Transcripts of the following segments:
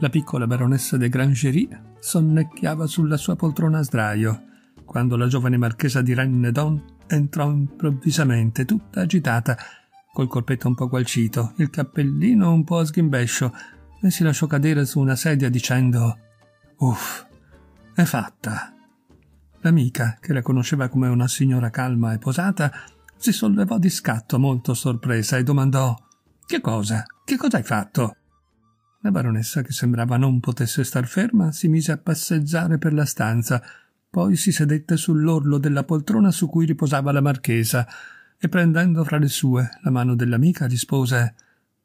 La piccola baronessa de Grangerie sonnecchiava sulla sua poltrona a sdraio, quando la giovane marchesa di Rennedon entrò improvvisamente, tutta agitata, col corpetto un po gualcito, il cappellino un po a sghimbescio, e si lasciò cadere su una sedia dicendo «Uff, è fatta!». L'amica, che la conosceva come una signora calma e posata, si sollevò di scatto molto sorpresa e domandò «Che cosa? Che cosa hai fatto?». La baronessa, che sembrava non potesse star ferma, si mise a passeggiare per la stanza, poi si sedette sull'orlo della poltrona su cui riposava la marchesa e prendendo fra le sue la mano dell'amica rispose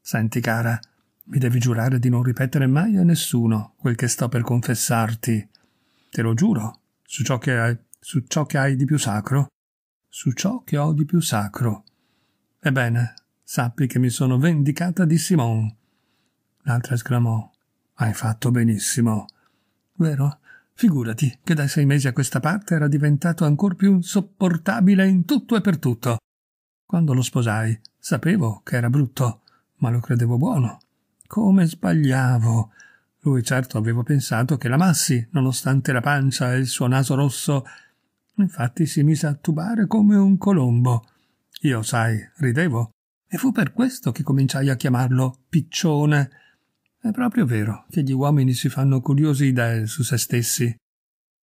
Senti cara, mi devi giurare di non ripetere mai a nessuno quel che sto per confessarti. Te lo giuro, su ciò che hai, su ciò che hai di più sacro. Su ciò che ho di più sacro. Ebbene, sappi che mi sono vendicata di Simon L'altra esclamò. Hai fatto benissimo. Vero? Figurati che dai sei mesi a questa parte era diventato ancor più insopportabile in tutto e per tutto. Quando lo sposai, sapevo che era brutto, ma lo credevo buono. Come sbagliavo! Lui certo aveva pensato che l'amassi, nonostante la pancia e il suo naso rosso. Infatti si mise a tubare come un colombo. Io, sai, ridevo, e fu per questo che cominciai a chiamarlo piccione è proprio vero che gli uomini si fanno curiosi idee su se stessi.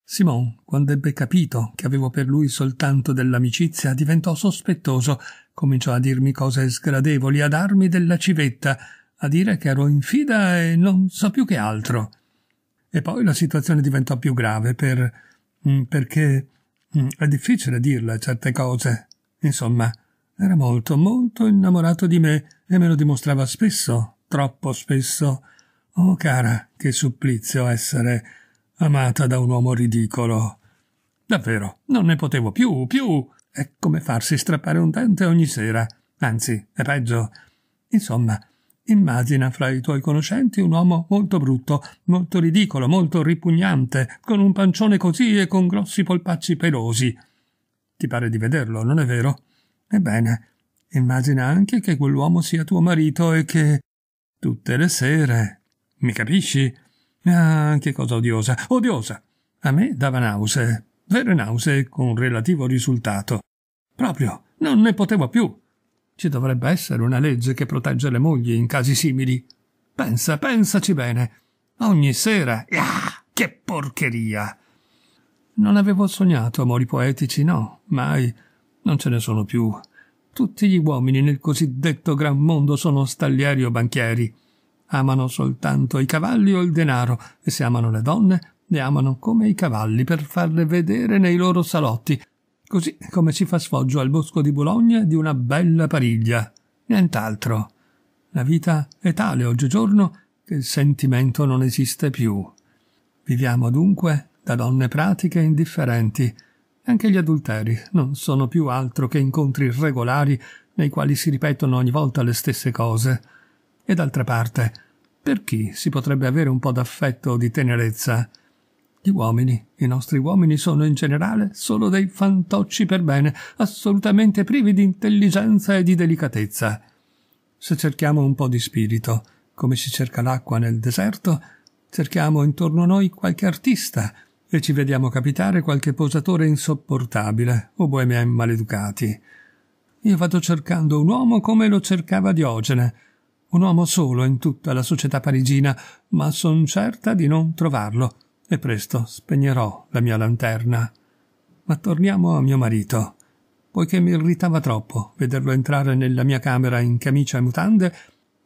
Simon, quando ebbe capito che avevo per lui soltanto dell'amicizia, diventò sospettoso, cominciò a dirmi cose sgradevoli, a darmi della civetta, a dire che ero in fida e non so più che altro. E poi la situazione diventò più grave per... Mm, perché mm, è difficile dirla certe cose. Insomma, era molto, molto innamorato di me e me lo dimostrava spesso troppo spesso Oh cara, che supplizio essere amata da un uomo ridicolo. Davvero, non ne potevo più, più. È come farsi strappare un dente ogni sera. Anzi, è peggio. Insomma, immagina fra i tuoi conoscenti un uomo molto brutto, molto ridicolo, molto ripugnante, con un pancione così e con grossi polpacci pelosi. Ti pare di vederlo, non è vero? Ebbene, immagina anche che quell'uomo sia tuo marito e che Tutte le sere. Mi capisci? Ah, che cosa odiosa. Odiosa. A me dava nausea. Vere nausea con relativo risultato. Proprio. Non ne potevo più. Ci dovrebbe essere una legge che protegge le mogli in casi simili. Pensa, pensaci bene. Ogni sera. Ah, che porcheria. Non avevo sognato amori poetici, no, mai. Non ce ne sono più. Tutti gli uomini nel cosiddetto gran mondo sono staglieri o banchieri. Amano soltanto i cavalli o il denaro, e se amano le donne, le amano come i cavalli per farle vedere nei loro salotti, così come si fa sfoggio al bosco di Bologna di una bella pariglia. Nient'altro. La vita è tale oggigiorno che il sentimento non esiste più. Viviamo dunque da donne pratiche e indifferenti, anche gli adulteri non sono più altro che incontri irregolari nei quali si ripetono ogni volta le stesse cose. E d'altra parte, per chi si potrebbe avere un po' d'affetto o di tenerezza? Gli uomini, i nostri uomini sono in generale solo dei fantocci per bene, assolutamente privi di intelligenza e di delicatezza. Se cerchiamo un po' di spirito, come si cerca l'acqua nel deserto, cerchiamo intorno a noi qualche artista, e ci vediamo capitare qualche posatore insopportabile o bohemian maleducati. Io vado cercando un uomo come lo cercava Diogene, un uomo solo in tutta la società parigina, ma son certa di non trovarlo e presto spegnerò la mia lanterna. Ma torniamo a mio marito, poiché mi irritava troppo vederlo entrare nella mia camera in camicia e mutande,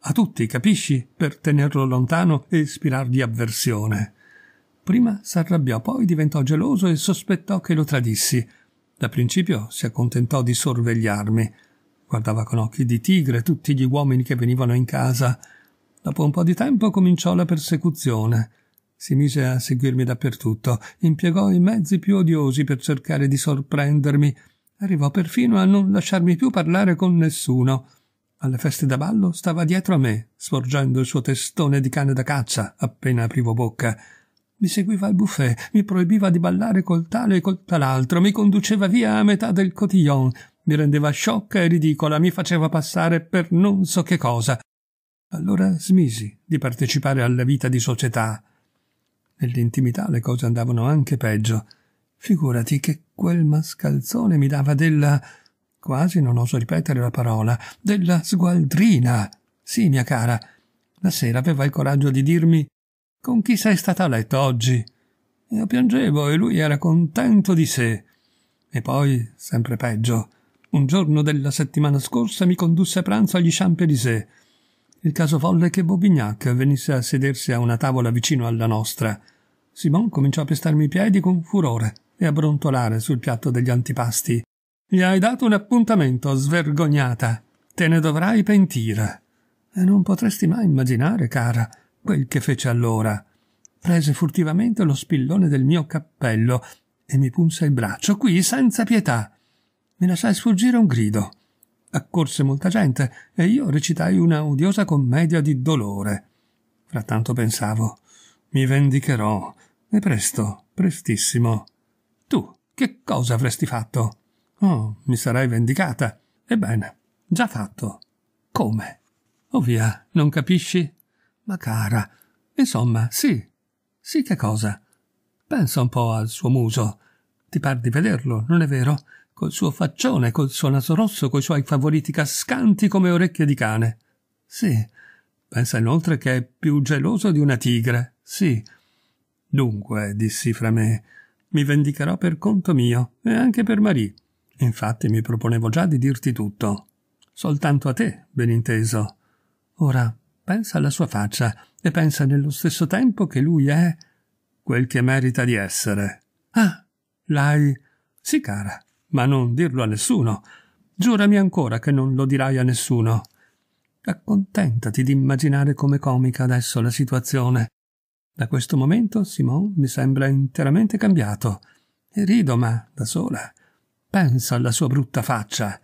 a tutti, capisci, per tenerlo lontano e ispirargli avversione. Prima s'arrabbiò, poi diventò geloso e sospettò che lo tradissi. Da principio si accontentò di sorvegliarmi. Guardava con occhi di tigre tutti gli uomini che venivano in casa. Dopo un po' di tempo cominciò la persecuzione. Si mise a seguirmi dappertutto, impiegò i mezzi più odiosi per cercare di sorprendermi, arrivò perfino a non lasciarmi più parlare con nessuno. Alle feste da ballo stava dietro a me, sporgendo il suo testone di cane da caccia appena aprivo bocca mi seguiva al buffet, mi proibiva di ballare col tale e col tal'altro, mi conduceva via a metà del cotillon, mi rendeva sciocca e ridicola, mi faceva passare per non so che cosa. Allora smisi di partecipare alla vita di società. Nell'intimità le cose andavano anche peggio. Figurati che quel mascalzone mi dava della quasi non oso ripetere la parola, della sgualdrina. Sì, mia cara. La sera aveva il coraggio di dirmi con chi sei stata a letto oggi? Io piangevo e lui era contento di sé. E poi, sempre peggio, un giorno della settimana scorsa mi condusse a pranzo agli Champs-Élysées. Il caso volle che Bobignac venisse a sedersi a una tavola vicino alla nostra. Simon cominciò a pestarmi i piedi con furore e a brontolare sul piatto degli antipasti. Gli hai dato un appuntamento, svergognata. Te ne dovrai pentire. E non potresti mai immaginare, cara, Quel che fece allora. Prese furtivamente lo spillone del mio cappello e mi punse il braccio, qui, senza pietà. Mi lasciai sfuggire un grido. Accorse molta gente e io recitai una odiosa commedia di dolore. Frattanto pensavo, mi vendicherò, e presto, prestissimo. Tu, che cosa avresti fatto? Oh, mi sarei vendicata. Ebbene, già fatto. Come? Oh via, non capisci? Ma cara, insomma, sì. Sì che cosa? Pensa un po' al suo muso. Ti par di vederlo, non è vero? Col suo faccione, col suo naso rosso, coi suoi favoriti cascanti come orecchie di cane. Sì. Pensa inoltre che è più geloso di una tigre. Sì. Dunque, dissi fra me, mi vendicherò per conto mio e anche per Marie. Infatti mi proponevo già di dirti tutto. Soltanto a te, beninteso. Ora pensa alla sua faccia e pensa nello stesso tempo che lui è quel che merita di essere. Ah, l'hai. Sì, cara, ma non dirlo a nessuno. Giurami ancora che non lo dirai a nessuno. Accontentati di immaginare come comica adesso la situazione. Da questo momento Simon mi sembra interamente cambiato. E rido, ma da sola. Pensa alla sua brutta faccia.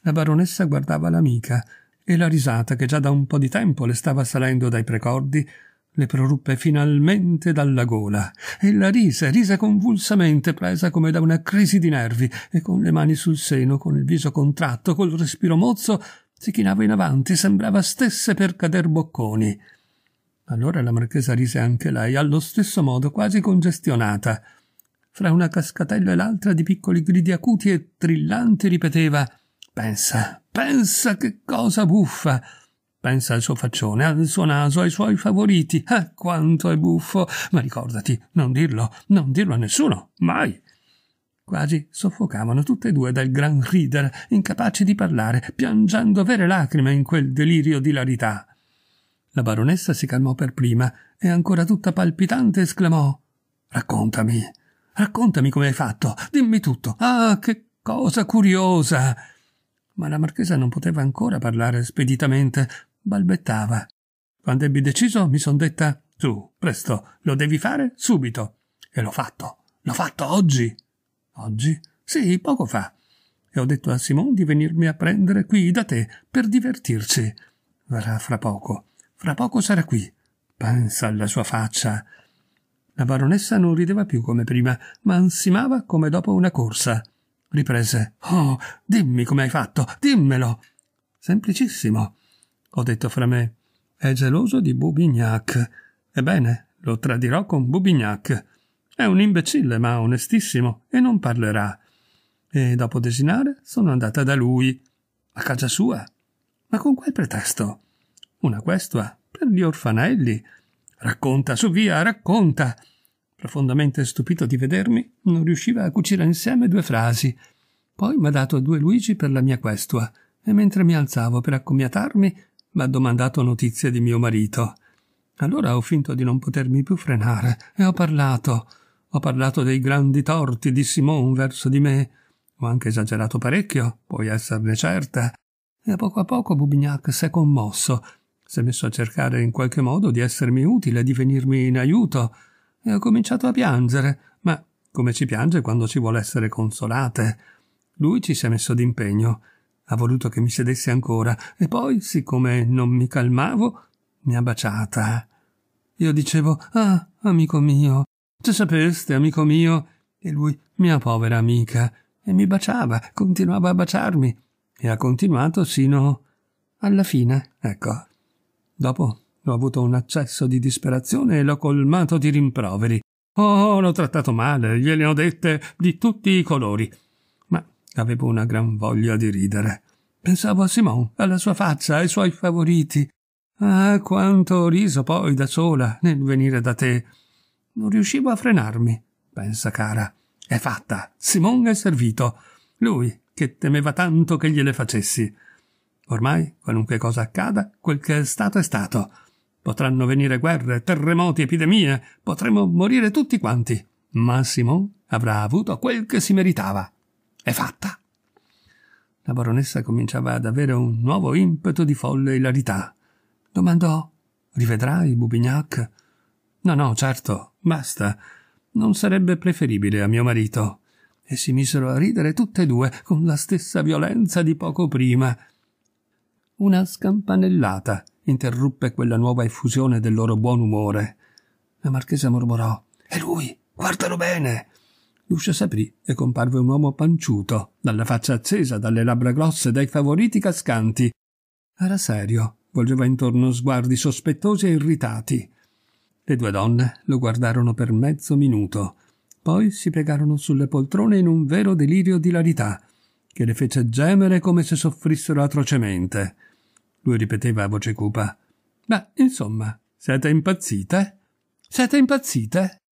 La baronessa guardava l'amica e la risata che già da un po' di tempo le stava salendo dai precordi le proruppe finalmente dalla gola. e la rise, rise convulsamente, presa come da una crisi di nervi, e con le mani sul seno, con il viso contratto, col respiro mozzo, si chinava in avanti, sembrava stesse per cader bocconi. Allora la marchesa rise anche lei, allo stesso modo, quasi congestionata. Fra una cascatella e l'altra di piccoli gridi acuti e trillanti ripeteva Pensa, Pensa che cosa buffa! Pensa al suo faccione, al suo naso, ai suoi favoriti. Ah, quanto è buffo! Ma ricordati, non dirlo, non dirlo a nessuno, mai! Quasi soffocavano tutte e due dal gran ridere, incapaci di parlare, piangendo vere lacrime in quel delirio di larità. La baronessa si calmò per prima e ancora tutta palpitante esclamò Raccontami, raccontami come hai fatto, dimmi tutto. Ah, che cosa curiosa! ma la marchesa non poteva ancora parlare speditamente, balbettava. Quando ebbi deciso, mi son detta: Tu, presto, lo devi fare subito. E l'ho fatto. L'ho fatto oggi. Oggi? Sì, poco fa. E ho detto a Simon di venirmi a prendere qui da te per divertirci. Verrà fra poco. Fra poco sarà qui. Pensa alla sua faccia. La baronessa non rideva più come prima, ma ansimava come dopo una corsa riprese. Oh, dimmi come hai fatto, dimmelo. Semplicissimo, ho detto fra me. È geloso di Bubignac. Ebbene, lo tradirò con Bubignac. È un imbecille, ma onestissimo, e non parlerà. E dopo desinare sono andata da lui, a casa sua. Ma con quel pretesto? Una questua per gli orfanelli. Racconta, su via, racconta. Profondamente stupito di vedermi, non riusciva a cucire insieme due frasi. Poi mi ha dato due Luigi per la mia questua, e mentre mi alzavo per accomiatarmi, mi ha domandato notizie di mio marito. Allora ho finto di non potermi più frenare e ho parlato. Ho parlato dei grandi torti di Simone verso di me. Ho anche esagerato parecchio, puoi esserne certa. E a poco a poco Bubignac si è commosso. Si è messo a cercare in qualche modo di essermi utile, di venirmi in aiuto e ho cominciato a piangere, ma come ci piange quando ci vuole essere consolate. Lui ci si è messo d'impegno, ha voluto che mi sedessi ancora, e poi, siccome non mi calmavo, mi ha baciata. Io dicevo, ah, amico mio, ce sapeste, amico mio, e lui, mia povera amica, e mi baciava, continuava a baciarmi, e ha continuato sino alla fine, ecco. Dopo ho avuto un accesso di disperazione e l'ho colmato di rimproveri. Oh, l'ho trattato male, gliene ho dette di tutti i colori. Ma avevo una gran voglia di ridere. Pensavo a Simon, alla sua faccia, ai suoi favoriti. Ah, quanto ho riso poi da sola nel venire da te. Non riuscivo a frenarmi. Pensa, cara. È fatta. Simon è servito. Lui, che temeva tanto che gliele facessi. Ormai, qualunque cosa accada, quel che è stato è stato. Potranno venire guerre, terremoti, epidemie, potremo morire tutti quanti. Ma Simon avrà avuto quel che si meritava. È fatta. La baronessa cominciava ad avere un nuovo impeto di folle ilarità. Domandò: Rivedrai Bubignac? No, no, certo, basta. Non sarebbe preferibile a mio marito. E si misero a ridere tutte e due con la stessa violenza di poco prima. Una scampanellata interruppe quella nuova effusione del loro buon umore. La marchesa mormorò È lui, guardalo bene. L'uscio s'aprì e comparve un uomo panciuto, dalla faccia accesa, dalle labbra grosse, dai favoriti cascanti. Era serio, volgeva intorno sguardi sospettosi e irritati. Le due donne lo guardarono per mezzo minuto, poi si piegarono sulle poltrone in un vero delirio di larità, che le fece gemere come se soffrissero atrocemente lui ripeteva a voce cupa. Ma, insomma, siete impazzite? Siete impazzite?